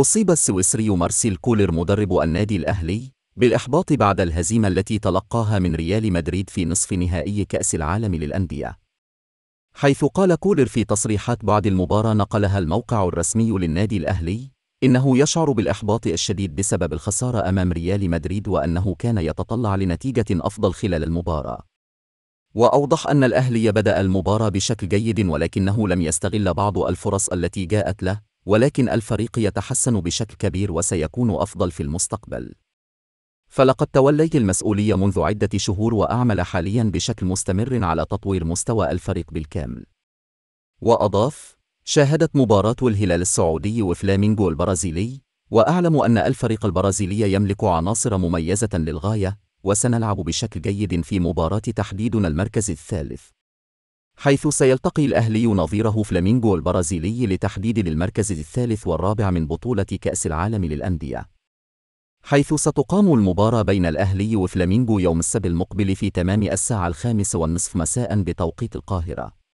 أصيب السويسري مارسيل كولر مدرب النادي الأهلي بالإحباط بعد الهزيمة التي تلقاها من ريال مدريد في نصف نهائي كأس العالم للأندية حيث قال كولر في تصريحات بعد المباراة نقلها الموقع الرسمي للنادي الأهلي إنه يشعر بالإحباط الشديد بسبب الخسارة أمام ريال مدريد وأنه كان يتطلع لنتيجة أفضل خلال المباراة وأوضح أن الأهلي بدأ المباراة بشكل جيد ولكنه لم يستغل بعض الفرص التي جاءت له ولكن الفريق يتحسن بشكل كبير وسيكون أفضل في المستقبل. فلقد توليت المسؤولية منذ عدة شهور وأعمل حاليا بشكل مستمر على تطوير مستوى الفريق بالكامل. وأضاف: شاهدت مباراة الهلال السعودي وفلامينغو البرازيلي، وأعلم أن الفريق البرازيلي يملك عناصر مميزة للغاية، وسنلعب بشكل جيد في مباراة تحديدنا المركز الثالث. حيث سيلتقي الأهلي نظيره فلامينغو البرازيلي لتحديد للمركز الثالث والرابع من بطولة كأس العالم للأندية حيث ستقام المباراة بين الأهلي وفلامينغو يوم السبت المقبل في تمام الساعة الخامس والنصف مساء بتوقيت القاهرة